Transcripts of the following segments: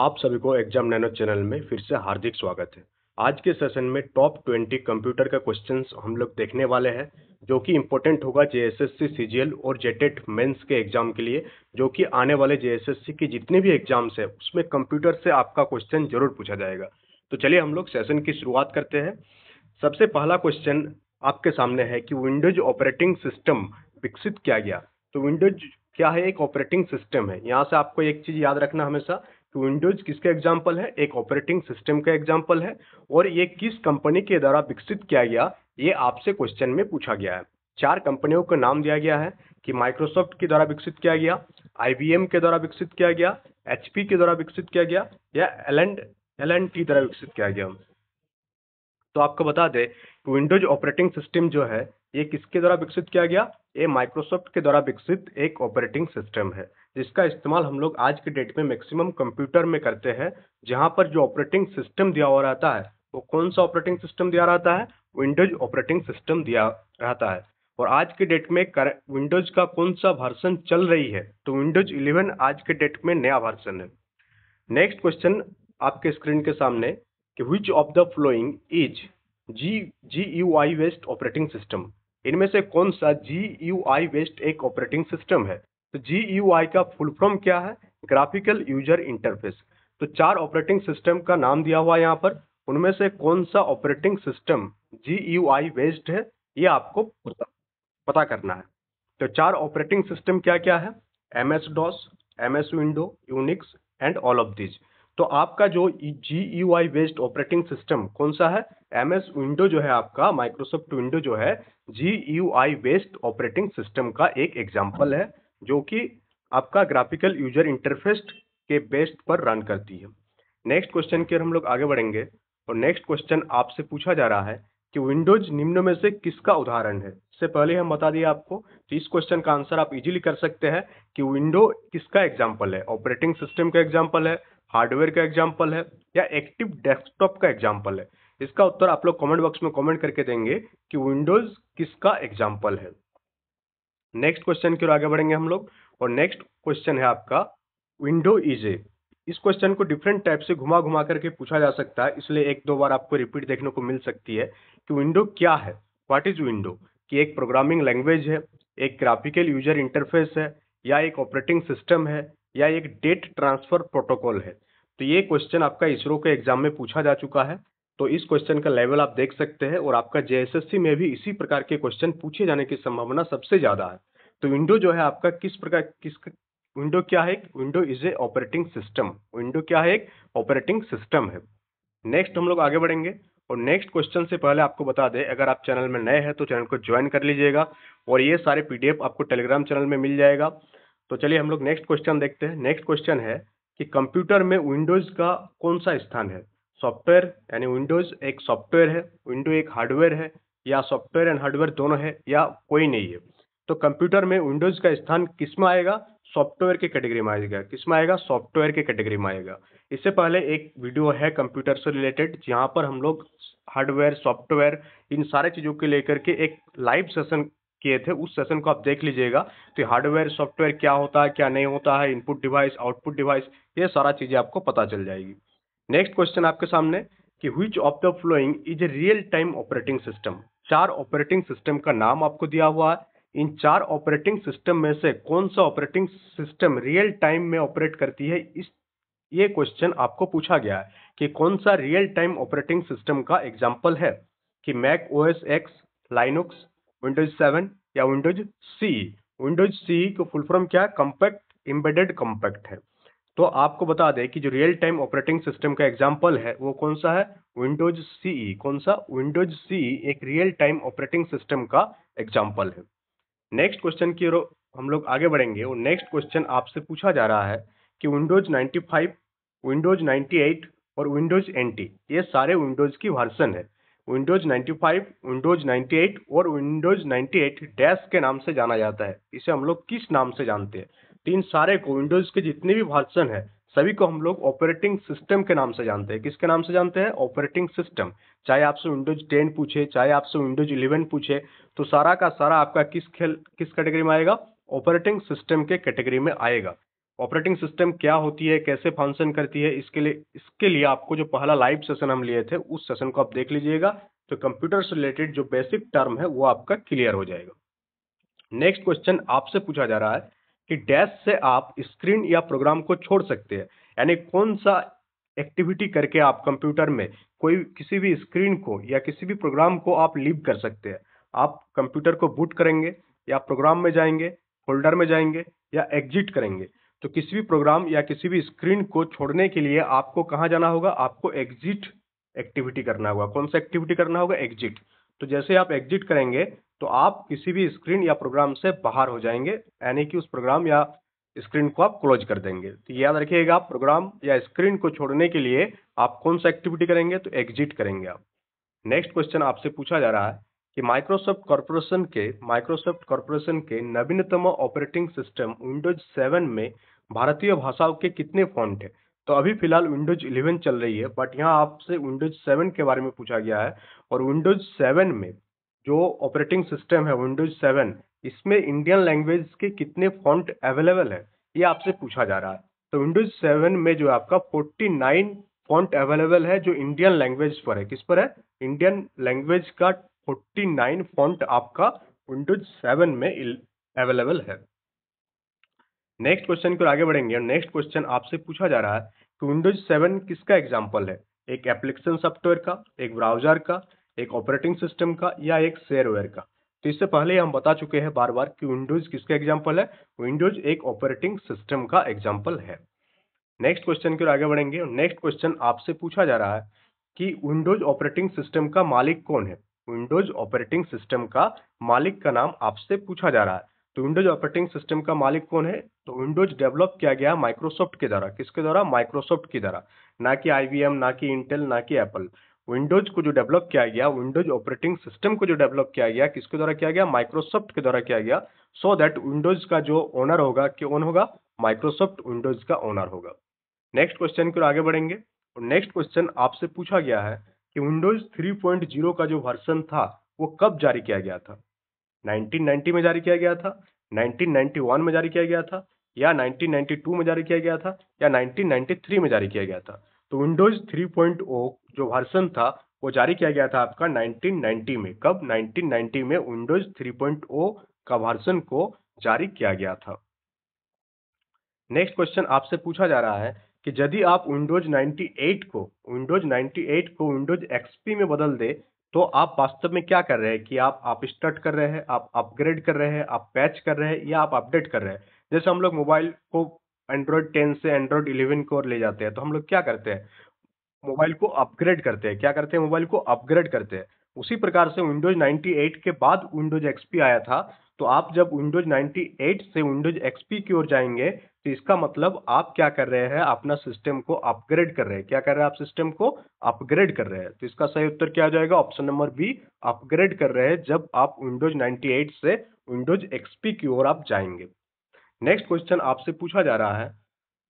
आप सभी को एग्जाम नैनो चैनल में फिर से हार्दिक स्वागत है आज के सेशन में टॉप ट्वेंटी कंप्यूटर का क्वेश्चंस हम लोग देखने वाले हैं जो कि इम्पोर्टेंट होगा जेएसएससी सीजीएल और जेटेट मेंस e के एग्जाम के लिए जो कि आने वाले जेएसएससी के जितने भी एग्जाम्स है उसमें कंप्यूटर से आपका क्वेश्चन जरूर पूछा जाएगा तो चलिए हम लोग सेशन की शुरुआत करते हैं सबसे पहला क्वेश्चन आपके सामने है कि विंडोज ऑपरेटिंग सिस्टम विकसित किया गया तो विंडोज क्या है एक ऑपरेटिंग सिस्टम है यहाँ से आपको एक चीज़ याद रखना हमेशा तो विंडोज किसका एग्जाम्पल है एक ऑपरेटिंग सिस्टम का एग्जाम्पल है और ये किस कंपनी के द्वारा विकसित किया गया ये आपसे क्वेश्चन में पूछा गया है चार कंपनियों का नाम दिया गया है कि माइक्रोसॉफ्ट के द्वारा विकसित किया गया आईबीएम के द्वारा विकसित किया गया एचपी के द्वारा विकसित किया गया या L and L and T द्वारा विकसित किया गया तो आपको बता दें कि विंडोज ऑपरेटिंग सिस्टम जो है ये किसके द्वारा विकसित किया गया ये माइक्रोसॉफ्ट के द्वारा विकसित एक ऑपरेटिंग सिस्टम है जिसका इस्तेमाल हम लोग आज के डेट में मैक्सिमम कंप्यूटर में करते हैं जहां पर जो ऑपरेटिंग सिस्टम दिया हुआ रहता है वो कौन सा ऑपरेटिंग सिस्टम दिया रहता है विंडोज ऑपरेटिंग सिस्टम दिया रहता है और आज के डेट में कर विंडोज का कौन सा वर्सन चल रही है तो विंडोज 11 आज के डेट में नया वर्सन है नेक्स्ट क्वेश्चन आपके स्क्रीन के सामने कि which of the following is G G U I based operating system इनमें से कौन सा जी यू आई वेस्ट एक ऑपरेटिंग सिस्टम है तो जी e का फुल फॉर्म क्या है ग्राफिकल यूजर इंटरफेस तो चार ऑपरेटिंग सिस्टम का नाम दिया हुआ है यहाँ पर उनमें से कौन सा operating system G U I based है ये आपको पता, करना है तो चार ऑपरेटिंग सिस्टम क्या क्या है M S DOS M S window Unix and all of these तो आपका जो G U I based operating system कौन सा है एम एस विंडो जो है आपका माइक्रोसॉफ्ट विंडो जो है G U I based operating system का एक एग्जाम्पल है जो कि आपका ग्राफिकल यूजर इंटरफेस के बेस्ट पर रन करती है नेक्स्ट क्वेश्चन की हम लोग आगे बढ़ेंगे और नेक्स्ट क्वेश्चन आपसे पूछा जा रहा है कि विंडोज निम्न में से किसका उदाहरण है इससे पहले हम बता दिए आपको तो इस क्वेश्चन का आंसर आप इजीली कर सकते हैं कि विंडो किसका एग्जाम्पल है ऑपरेटिंग सिस्टम का एग्जाम्पल है हार्डवेयर का एग्जाम्पल है या एक्टिव डेस्कटॉप का एग्जाम्पल है इसका उत्तर आप लोग कमेंट बॉक्स में कमेंट करके देंगे कि विंडोज किसका एग्जाम्पल है नेक्स्ट क्वेश्चन की ओर आगे बढ़ेंगे हम लोग और नेक्स्ट क्वेश्चन है आपका विंडो इज ए इस क्वेश्चन को डिफरेंट टाइप से घुमा घुमा करके पूछा जा सकता है इसलिए एक दो बार आपको रिपीट देखने को मिल सकती है कि विंडो क्या है व्हाट इज विंडो कि एक प्रोग्रामिंग लैंग्वेज है एक ग्राफिकल यूजर इंटरफेस है या एक ऑपरेटिंग सिस्टम है या एक डेट ट्रांसफर प्रोटोकॉल है तो ये क्वेश्चन आपका इसरो के एग्जाम में पूछा जा चुका है तो इस क्वेश्चन का लेवल आप देख सकते हैं और आपका जेएसएससी में भी इसी प्रकार के क्वेश्चन पूछे जाने की संभावना सबसे ज़्यादा है तो विंडो जो है आपका किस प्रकार किस विंडो क्या है window is a operating system window क्या है एक ऑपरेटिंग सिस्टम है नेक्स्ट हम लोग आगे बढ़ेंगे और नेक्स्ट क्वेश्चन से पहले आपको बता दें अगर आप चैनल में नए हैं तो चैनल को ज्वाइन कर लीजिएगा और ये सारे पीडीएफ आपको टेलीग्राम चैनल में मिल जाएगा तो चलिए हम लोग नेक्स्ट क्वेश्चन देखते हैं नेक्स्ट क्वेश्चन है कि कंप्यूटर में विंडोज़ का कौन सा स्थान है सॉफ्टवेयर यानी विंडोज़ एक सॉफ्टवेयर है विंडो एक हार्डवेयर है या सॉफ्टवेयर एंड हार्डवेयर दोनों है या कोई नहीं है तो कंप्यूटर में विंडोज़ का स्थान किस में आएगा सॉफ्टवेयर के कैटेगरी में आएगा किस में आएगा सॉफ्टवेयर के कैटेगरी में आएगा इससे पहले एक वीडियो है कंप्यूटर से रिलेटेड जहाँ पर हम लोग हार्डवेयर सॉफ्टवेयर इन सारे चीज़ों के लेकर के एक लाइव सेशन किए थे उस सेशन को आप देख लीजिएगा तो हार्डवेयर सॉफ्टवेयर क्या होता है क्या नहीं होता है इनपुट डिवाइस आउटपुट डिवाइस ये सारा चीज़ें आपको पता चल जाएगी नेक्स्ट क्वेश्चन आपके सामने कि which of the following is a real time operating system चार ऑपरेटिंग सिस्टम का नाम आपको दिया हुआ है इन चार ऑपरेटिंग सिस्टम में से कौन सा ऑपरेटिंग सिस्टम रियल टाइम में ऑपरेट करती है इस ये क्वेश्चन आपको पूछा गया है कि कौन सा रियल टाइम ऑपरेटिंग सिस्टम का एग्जाम्पल है कि Mac O S X Linux Windows seven या विंडोज सी विंडोज सी को फुल फॉर्म क्या है कम्पैक्ट एम्बेडेड कम्पैक्ट है तो आपको बता दें कि जो रियल टाइम ऑपरेटिंग सिस्टम का एग्जाम्पल है वो कौन सा है विंडोज सीई e। कौन सा विंडोज सीई e एक रियल टाइम ऑपरेटिंग सिस्टम का एग्जाम्पल है नेक्स्ट क्वेश्चन की हम लोग आगे बढ़ेंगे और नेक्स्ट क्वेश्चन आपसे पूछा जा रहा है कि विंडोज 95, विंडोज 98 और विंडोज एन ये सारे विंडोज की वर्सन है विंडोज 95, विंडोज नाइन्टी और विंडोज नाइन्टी डैश के नाम से जाना जाता है इसे हम लोग किस नाम से जानते हैं तीन सारे को विंडोज के जितने भी वर्सन है सभी को हम लोग ऑपरेटिंग सिस्टम के नाम से जानते हैं किसके नाम से जानते हैं ऑपरेटिंग सिस्टम चाहे आपसे विंडोज टेन पूछे चाहे आपसे विंडोज इलेवन पूछे तो सारा का सारा आपका किस खेल किस कैटेगरी में आएगा ऑपरेटिंग सिस्टम के कैटेगरी में आएगा ऑपरेटिंग सिस्टम क्या होती है कैसे फंक्शन करती है इसके लिए इसके लिए आपको जो पहला लाइव सेशन हम लिए थे उस सेशन को आप देख लीजिएगा तो कंप्यूटर से रिलेटेड जो बेसिक टर्म है वो आपका क्लियर हो जाएगा नेक्स्ट क्वेश्चन आपसे पूछा जा रहा है कि डैश से आप स्क्रीन या प्रोग्राम को छोड़ सकते हैं यानी कौन सा एक्टिविटी करके आप कंप्यूटर में कोई किसी भी स्क्रीन को या किसी भी प्रोग्राम को आप लीव कर सकते हैं आप कंप्यूटर को बूट करेंगे या प्रोग्राम में जाएंगे फोल्डर में जाएंगे या एग्जिट करेंगे तो किसी भी प्रोग्राम या किसी भी स्क्रीन को छोड़ने के लिए आपको कहाँ जाना होगा आपको एग्जिट एक्टिविटी करना होगा कौन सा एक्टिविटी करना होगा एग्जिट तो जैसे आप एग्जिट करेंगे तो आप किसी भी स्क्रीन या प्रोग्राम से बाहर हो जाएंगे यानी कि उस प्रोग्राम या स्क्रीन को आप क्लोज कर देंगे तो याद रखिएगा प्रोग्राम या स्क्रीन को छोड़ने के लिए आप कौन सा एक्टिविटी करेंगे तो एग्जिट करेंगे आप नेक्स्ट क्वेश्चन आपसे पूछा जा रहा है कि माइक्रोसॉफ्ट कॉरपोरेशन के माइक्रोसॉफ्ट कॉरपोरेशन के नवीनतम ऑपरेटिंग सिस्टम विंडोज सेवन में भारतीय भाषाओं के कितने फॉन्ट है तो अभी फिलहाल विंडोज 11 चल रही है बट यहाँ आपसे विंडोज 7 के बारे में पूछा गया है और विंडोज 7 में जो ऑपरेटिंग सिस्टम है विंडोज सेवन इसमें इंडियन लैंग्वेज के कितने फॉन्ट अवेलेबल है ये आपसे पूछा जा रहा है तो विंडोज सेवन में जो आपका फोर्टी नाइन फॉन्ट अवेलेबल है जो इंडियन लैंग्वेज पर है किस पर है इंडियन लैंग्वेज का फोर्टी नाइन फॉन्ट आपका विंडोज सेवन में अवेलेबल है नेक्स्ट क्वेश्चन की ओर आगे बढ़ेंगे नेक्स्ट क्वेश्चन आपसे पूछा जा रहा है कि विंडोज सेवन किसका एग्जाम्पल है एक एप्लीकेशन सॉफ्टवेयर का एक ब्राउजर का एक ऑपरेटिंग सिस्टम का या एक शेयरवेयर का तो इससे पहले हम बता चुके हैं बार बार कि विंडोज किसका एग्जाम्पल है विंडोज एक ऑपरेटिंग सिस्टम का एग्जाम्पल है नेक्स्ट क्वेश्चन की ओर आगे बढ़ेंगे नेक्स्ट क्वेश्चन आपसे पूछा जा रहा है कि विंडोज ऑपरेटिंग सिस्टम का मालिक कौन है विंडोज ऑपरेटिंग सिस्टम का मालिक का नाम आपसे पूछा जा रहा है तो विंडोज ऑपरेटिंग सिस्टम का मालिक कौन है तो विंडोज डेवलप किया गया माइक्रोसॉफ्ट के द्वारा किसके द्वारा माइक्रोसॉफ्ट के द्वारा ना कि आईवीएम ना कि इंटेल ना कि एप्पल विंडोज को जो डेवलप किया गया विंडोज ऑपरेटिंग सिस्टम को जो डेवलप किया गया किसके द्वारा किया गया माइक्रोसॉफ्ट के द्वारा किया गया सो दैट विंडोज का जो ओनर होगा कौन होगा माइक्रोसॉफ्ट विंडोज का ओनर होगा नेक्स्ट क्वेश्चन की ओर आगे बढ़ेंगे और नेक्स्ट क्वेश्चन आपसे पूछा गया है कि विंडोज 3.0 का जो वर्सन था वो कब जारी किया गया था 1990 में जारी किया गया था 1991 में जारी किया गया था या 1992 में जारी किया गया था या 1993 में जारी किया गया था तो विंडोज 3.0 जो वर्सन था वो जारी किया गया था आपका 1990 में कब 1990 में विंडोज 3.0 का वर्सन को जारी किया गया था नेक्स्ट क्वेश्चन आपसे पूछा जा रहा है कि यदि आप विंडोज 98 को विंडोज 98 को विंडोज एक्सपी में बदल दे तो आप वास्तव में क्या कर रहे हैं कि आप आप स्टार्ट कर रहे हैं आप अपग्रेड कर रहे हैं आप पैच कर रहे हैं या आप अपडेट कर रहे हैं जैसे हम लोग मोबाइल को एंड्रॉयड टेन से एंड्रॉयड इलेवन को ले जाते हैं तो हम लोग क्या करते हैं मोबाइल को अपग्रेड करते हैं क्या करते हैं मोबाइल को अपग्रेड करते हैं उसी प्रकार से विंडोज 98 के बाद विंडोज एक्सपी आया था तो आप जब विंडोज 98 से विंडोज एक्सपी की ओर जाएंगे तो इसका मतलब आप क्या कर रहे हैं अपना सिस्टम को अपग्रेड कर रहे हैं क्या कर रहे हैं आप सिस्टम को अपग्रेड कर रहे हैं तो इसका सही उत्तर क्या हो जाएगा ऑप्शन नंबर बी अपग्रेड कर रहे हैं जब आप विंडोज 98 से विंडोज एक्सपी की ओर आप जाएंगे नेक्स्ट क्वेश्चन आपसे पूछा जा रहा है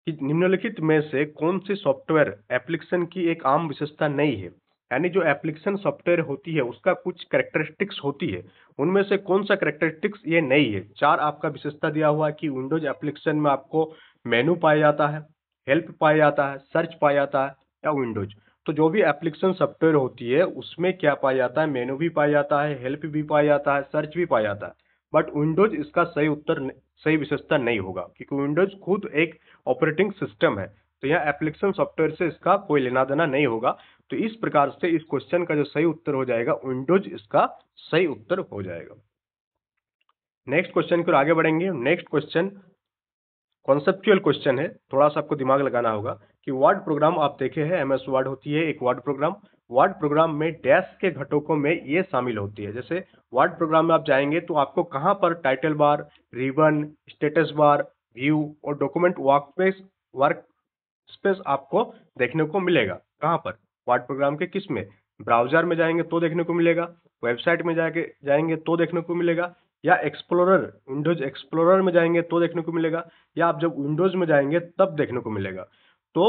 कि निम्नलिखित में से कौन से सॉफ्टवेयर एप्लीकेशन की एक आम विशेषता नहीं है यानी जो एप्लीकेशन सॉफ्टवेयर होती है उसका कुछ करेक्टरिस्टिक्स होती है उनमें से कौन सा करेक्टरिस्टिक्स ये नहीं है चार आपका विशेषता दिया हुआ है कि विंडोज एप्लीकेशन में आपको मेनू पाया जाता है हेल्प पाया जाता है सर्च पाया जाता है या विंडोज तो जो भी एप्लीकेशन सॉफ्टवेयर होती है उसमें क्या पाया जाता है मेनू भी पाया जाता है हेल्प भी पाया जाता है सर्च भी पाया जाता है बट विंडोज इसका सही उत्तर सही विशेषता नहीं होगा क्योंकि विंडोज खुद एक ऑपरेटिंग सिस्टम है तो यहाँ एप्लीकेशन सॉफ्टवेयर से इसका कोई लेना देना नहीं होगा तो इस प्रकार से इस क्वेश्चन का जो सही उत्तर हो जाएगा विंडोज इसका सही उत्तर हो जाएगा नेक्स्ट क्वेश्चन की ओर आगे बढ़ेंगे नेक्स्ट क्वेश्चन कॉन्सेप्चुअल क्वेश्चन है थोड़ा सा आपको दिमाग लगाना होगा कि वर्ड प्रोग्राम आप देखे हैं एमएस वर्ड होती है एक वर्ड प्रोग्राम वर्ड प्रोग्राम में डैश के घटकों में ये शामिल होती है जैसे वर्ड प्रोग्राम में आप जाएंगे तो आपको कहाँ पर title bar ribbon status bar view और डॉक्यूमेंट स्पेस वर्क स्पेस आपको देखने को मिलेगा कहाँ पर वर्ड प्रोग्राम के किस में ब्राउजर में जाएंगे तो देखने को मिलेगा वेबसाइट में जाके जाएंगे तो देखने को मिलेगा या एक्सप्लोरर विंडोज एक्सप्लोरर में जाएंगे तो देखने को मिलेगा या आप जब विंडोज में जाएंगे तब देखने को मिलेगा तो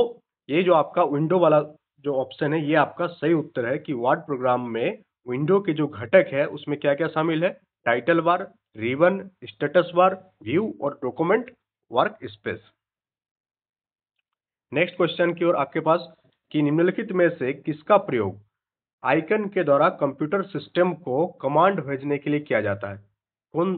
ये जो आपका विंडो वाला जो ऑप्शन है ये आपका सही उत्तर है कि वार्ड प्रोग्राम में विंडो के जो घटक है उसमें क्या क्या शामिल है title bar ribbon status bar view और document work space next question की ओर आपके पास कि निम्नलिखित में से किसका प्रयोग आइकन के द्वारा कंप्यूटर सिस्टम को कमांड भेजने के लिए किया जाता है कौन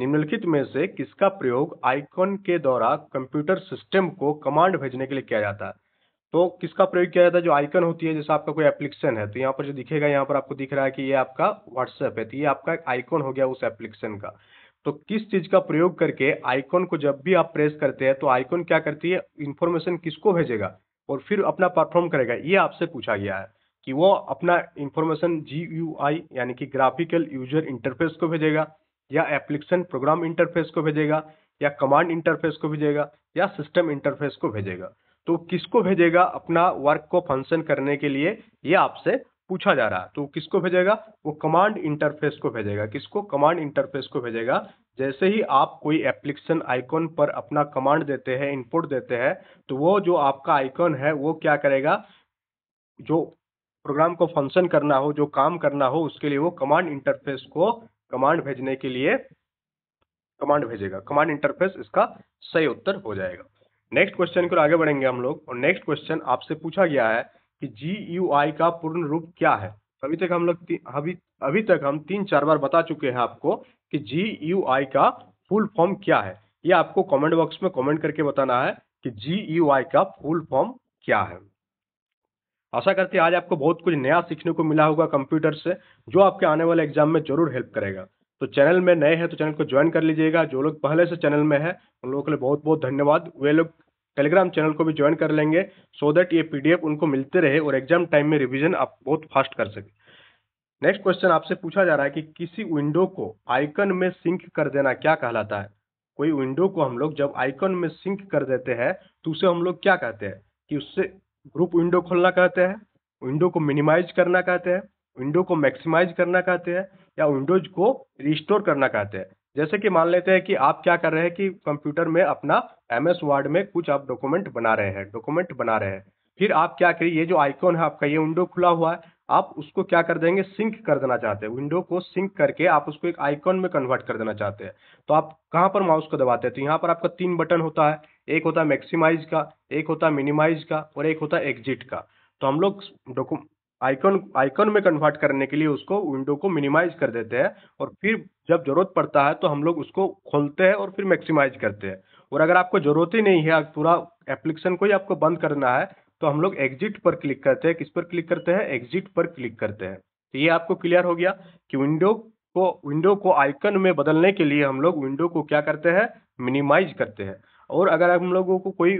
निम्नलिखित में से किसका प्रयोग आइकन के द्वारा कंप्यूटर सिस्टम को कमांड भेजने के लिए किया जाता है तो किसका प्रयोग किया जाता है जो आइकन होती है जैसे आपका कोई एप्लीकेशन है तो यहाँ पर जो दिखेगा यहाँ पर आपको दिख रहा है कि ये आपका व्हाट्सएप है तो ये आपका एक आइकॉन हो गया उस एप्लीकेशन का तो किस चीज़ का प्रयोग करके आइकॉन को जब भी आप प्रेस करते हैं तो आइकॉन क्या करती है इन्फॉर्मेशन किसको भेजेगा और फिर अपना परफॉर्म करेगा ये आपसे पूछा गया है कि वो अपना इन्फॉर्मेशन जी यू आई यानी कि ग्राफिकल यूजर इंटरफेस को भेजेगा या एप्लीकेशन प्रोग्राम इंटरफेस को भेजेगा या कमांड इंटरफेस को भेजेगा या सिस्टम इंटरफेस को भेजेगा तो किसको भेजेगा अपना वर्क को फंक्शन करने के लिए ये आपसे पूछा जा रहा है तो किसको भेजेगा वो कमांड इंटरफेस को भेजेगा किसको कमांड इंटरफेस को भेजेगा जैसे ही आप कोई एप्लीकेशन आइकॉन पर अपना कमांड देते हैं इनपुट देते हैं तो वो जो आपका आइकॉन है वो क्या करेगा जो प्रोग्राम को फंक्शन करना हो जो काम करना हो उसके लिए वो कमांड इंटरफेस को कमांड भेजने के लिए कमांड भेजेगा कमांड इंटरफेस इसका सही उत्तर हो जाएगा नेक्स्ट क्वेश्चन को आगे बढ़ेंगे हम लोग और नेक्स्ट क्वेश्चन आपसे पूछा गया है कि जी यू आई का पूर्ण रूप क्या है तो अभी तक हम लोग अभी अभी तक हम तीन चार बार बता चुके हैं आपको कि जी यू आई का फुल फॉर्म क्या है ये आपको कमेंट बॉक्स में कमेंट करके बताना है कि जी यू आई का फुल फॉर्म क्या है आशा करते हैं आज आपको बहुत कुछ नया सीखने को मिला होगा कंप्यूटर से जो आपके आने वाले एग्जाम में जरूर हेल्प करेगा तो चैनल में नए हैं तो चैनल को ज्वाइन कर लीजिएगा जो लोग पहले से चैनल में है उन लोगों के लिए बहुत बहुत धन्यवाद वे लोग टेलीग्राम चैनल को भी ज्वाइन कर लेंगे सो देट दैट ये पीडीएफ उनको मिलते रहे और एग्जाम टाइम में रिवीजन आप बहुत फास्ट कर सके नेक्स्ट क्वेश्चन आपसे पूछा जा रहा है कि किसी विंडो को आइकन में सिंक कर देना क्या कहलाता है कोई विंडो को हम लोग जब आइकन में सिंक कर देते हैं तो उसे हम लोग क्या कहते हैं कि उससे ग्रुप विंडो खोलना कहते हैं विंडो को मिनिमाइज करना कहते हैं विंडो को मैक्सिमाइज करना चाहते हैं या विंडोज को रिस्टोर करना चाहते हैं जैसे कि मान लेते हैं कि आप क्या कर रहे हैं कि कंप्यूटर में अपना एम एस वर्ड में कुछ आप डॉक्यूमेंट बना रहे हैं डॉक्यूमेंट बना रहे हैं फिर आप क्या करिए ये जो आइकॉन है आपका ये विंडो खुला हुआ है आप उसको क्या कर देंगे सिंक कर देना चाहते हैं विंडो को सिंक करके आप उसको एक आइकॉन में कन्वर्ट कर देना चाहते हैं तो आप कहाँ पर माउस को दबाते हैं तो यहाँ पर आपका तीन बटन होता है एक होता है मैक्सिमाइज का एक होता है मिनिमाइज का और एक होता है एग्जिट का तो हम लोग डॉक्यू आइकन आइकन में कन्वर्ट करने के लिए उसको विंडो को मिनिमाइज कर देते हैं और फिर जब ज़रूरत पड़ता है तो हम लोग उसको खोलते हैं और फिर मैक्सिमाइज करते हैं और अगर आपको ज़रूरत ही नहीं है पूरा एप्लीकेशन को ही आपको बंद करना है तो हम लोग एग्जिट पर क्लिक करते हैं किस पर क्लिक करते हैं एग्जिट पर क्लिक करते हैं तो ये आपको क्लियर हो गया कि विंडो को विंडो को आइकन में बदलने के लिए हम लोग विंडो को क्या करते हैं मिनिमाइज करते हैं और अगर हम लोगों को कोई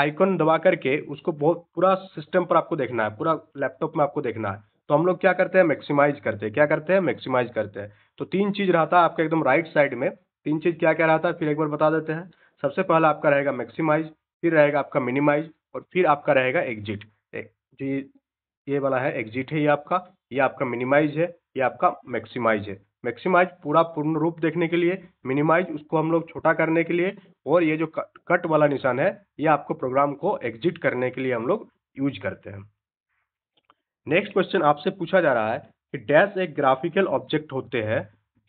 आइकन दबा करके उसको बहुत पूरा सिस्टम पर आपको देखना है पूरा लैपटॉप में आपको देखना है तो हम लोग क्या करते हैं मैक्सिमाइज करते हैं क्या करते हैं मैक्सिमाइज करते हैं तो तीन चीज़ रहता है आपका एकदम राइट साइड में तीन चीज़ क्या क्या रहता है फिर एक बार बता देते हैं सबसे पहला आपका रहेगा मैक्सिमाइज फिर रहेगा आपका मिनिमाइज और फिर आपका रहेगा एग्जिट जी ये वाला है एग्जिट है ये आपका ये आपका मिनिमाइज है ये आपका मैक्सिमाइज है मैक्सिमाइज पूरा पूर्ण रूप देखने के लिए मिनिमाइज उसको हम लोग छोटा करने के लिए और ये जो कट, वाला निशान है ये आपको प्रोग्राम को एग्जिट करने के लिए हम लोग यूज करते हैं नेक्स्ट क्वेश्चन आपसे पूछा जा रहा है कि डैश एक ग्राफिकल ऑब्जेक्ट होते हैं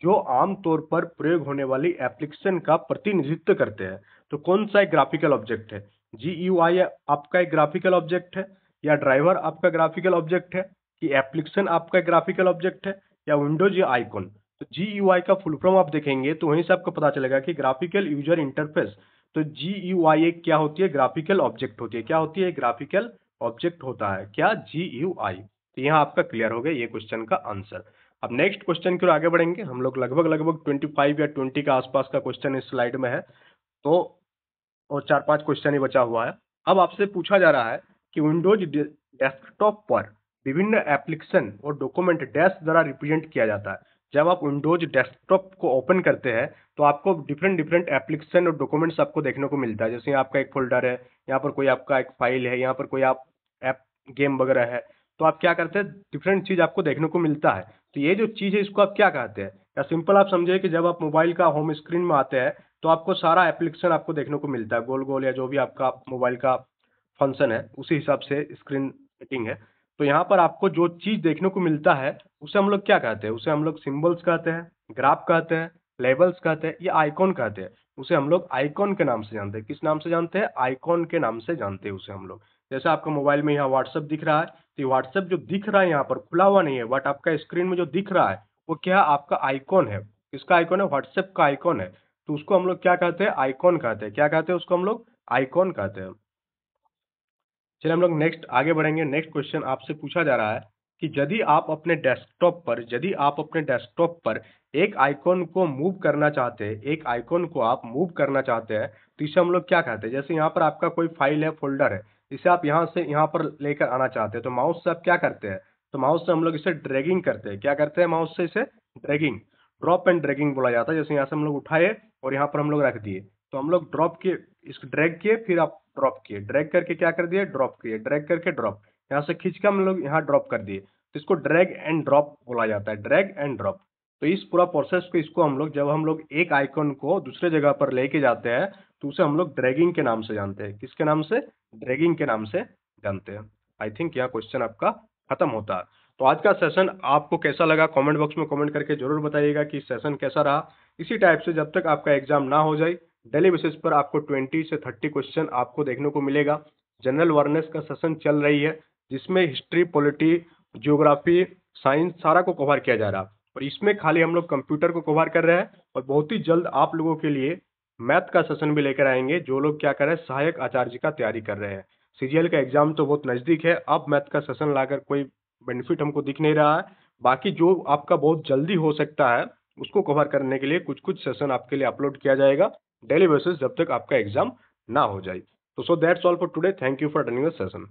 जो आमतौर पर प्रयोग होने वाली एप्लीकेशन का प्रतिनिधित्व करते हैं तो कौन सा एक ग्राफिकल ऑब्जेक्ट है जी e आपका एक ग्राफिकल ऑब्जेक्ट है या ड्राइवर आपका ग्राफिकल ऑब्जेक्ट है कि एप्लीकेशन आपका ग्राफिकल ऑब्जेक्ट है या विंडोज या आइकॉन तो GUI e का फुल फॉर्म आप देखेंगे तो वहीं से आपको पता चलेगा कि ग्राफिकल यूजर इंटरफेस तो जी e क्या होती है ग्राफिकल ऑब्जेक्ट होती है क्या होती है ग्राफिकल ऑब्जेक्ट होता है क्या जी e तो यहाँ आपका क्लियर हो गया ये क्वेश्चन का आंसर अब नेक्स्ट क्वेश्चन की ओर आगे बढ़ेंगे हम लोग लगभग लगभग फाइव या ट्वेंटी के आसपास का क्वेश्चन इस स्लाइड में है तो और चार पांच क्वेश्चन ही बचा हुआ है अब आपसे पूछा जा रहा है कि विंडोज डेस्कटॉप पर विभिन्न एप्लीकेशन और डॉक्यूमेंट डैश द्वारा रिप्रेजेंट किया जाता है जब आप विंडोज डेस्कटॉप को ओपन करते हैं तो आपको डिफरेंट डिफरेंट एप्लीकेशन और डॉक्यूमेंट्स आपको देखने को मिलता है जैसे आपका एक फोल्डर है यहाँ पर कोई आपका एक फाइल है यहाँ पर कोई आप ऐप गेम वगैरह है तो आप क्या करते हैं डिफरेंट चीज़ आपको देखने को मिलता है तो ये जो चीज़ है इसको आप क्या कहते हैं या सिंपल आप समझिए कि जब आप मोबाइल का होम स्क्रीन में आते हैं तो आपको सारा एप्लीकेशन आपको देखने को मिलता है गोल गोल या जो भी आपका मोबाइल का फंक्शन है उसी हिसाब से स्क्रीन सेटिंग है तो यहाँ पर आपको जो चीज देखने को मिलता है उसे हम लोग क्या कहते हैं उसे हम लोग सिम्बल्स कहते हैं ग्राफ कहते हैं लेवल्स कहते हैं या आइकॉन कहते हैं उसे हम लोग आइकॉन के नाम से जानते हैं किस नाम से जानते हैं आइकॉन के नाम से जानते हैं उसे हम लोग जैसे आपका मोबाइल में यहाँ व्हाट्सअप दिख रहा है तो ये व्हाट्सअप जो दिख रहा है यहाँ पर खुला हुआ नहीं है बट आपका स्क्रीन में जो दिख रहा है वो क्या आपका आइकॉन है किसका आइकॉन है व्हाट्सएप का आइकॉन है तो उसको हम लोग क्या कहते हैं आइकॉन कहते हैं क्या कहते हैं उसको हम लोग आइकॉन कहते हैं चलिए हम लोग नेक्स्ट आगे बढ़ेंगे नेक्स्ट क्वेश्चन आपसे पूछा जा रहा है कि यदि आप अपने डेस्कटॉप पर यदि आप अपने डेस्कटॉप पर एक आइकॉन को मूव करना चाहते हैं एक आइकॉन को आप मूव करना चाहते हैं तो इसे हम लोग क्या कहते हैं जैसे यहाँ पर आपका कोई फाइल है फोल्डर है इसे आप यहाँ से यहाँ पर लेकर आना चाहते हैं तो माउस से आप क्या करते हैं तो माउस से हम लोग इसे ड्रैगिंग करते हैं क्या करते हैं माउस से इसे ड्रैगिंग ड्रॉप एंड ड्रैगिंग बोला जाता है जैसे यहाँ से हम लोग उठाए और यहाँ पर हम लोग रख दिए तो हम लोग ड्रॉप के इसको ड्रैग किए फिर आप ड्रॉप किए ड्रैग करके क्या कर दिए ड्रॉप किए ड्रैग करके ड्रॉप यहाँ से खींच के हम लोग यहाँ ड्रॉप कर दिए तो इसको ड्रैग एंड ड्रॉप बोला जाता है ड्रैग एंड ड्रॉप तो इस पूरा प्रोसेस को इसको हम लोग जब हम लोग एक आइकन को दूसरे जगह पर लेके जाते हैं तो उसे हम लोग ड्रैगिंग के नाम से जानते हैं किसके नाम से ड्रैगिंग के नाम से जानते हैं आई थिंक यह क्वेश्चन आपका खत्म होता है तो आज का सेशन आपको कैसा लगा कमेंट बॉक्स में कमेंट करके जरूर बताइएगा कि सेशन कैसा रहा इसी टाइप से जब तक आपका एग्जाम ना हो जाए डेली बेसिस पर आपको 20 से 30 क्वेश्चन आपको देखने को मिलेगा जनरल अवेयरनेस का सेशन चल रही है जिसमें हिस्ट्री पॉलिटी जियोग्राफी साइंस सारा को कवर किया जा रहा है और इसमें खाली हम लोग कंप्यूटर को कवर कर रहे हैं और बहुत ही जल्द आप लोगों के लिए मैथ का सेशन भी लेकर आएंगे जो लोग क्या कर रहे हैं सहायक आचार्य जी का तैयारी कर रहे हैं सीजीएल का एग्जाम तो बहुत नज़दीक है अब मैथ का सेशन लाकर कोई बेनिफिट हमको दिख नहीं रहा है बाकी जो आपका बहुत जल्दी हो सकता है उसको कवर करने के लिए कुछ कुछ सेशन आपके लिए अपलोड किया जाएगा डेली बेसिस जब तक आपका एग्जाम ना हो जाए तो so that's all for today thank you for attending the session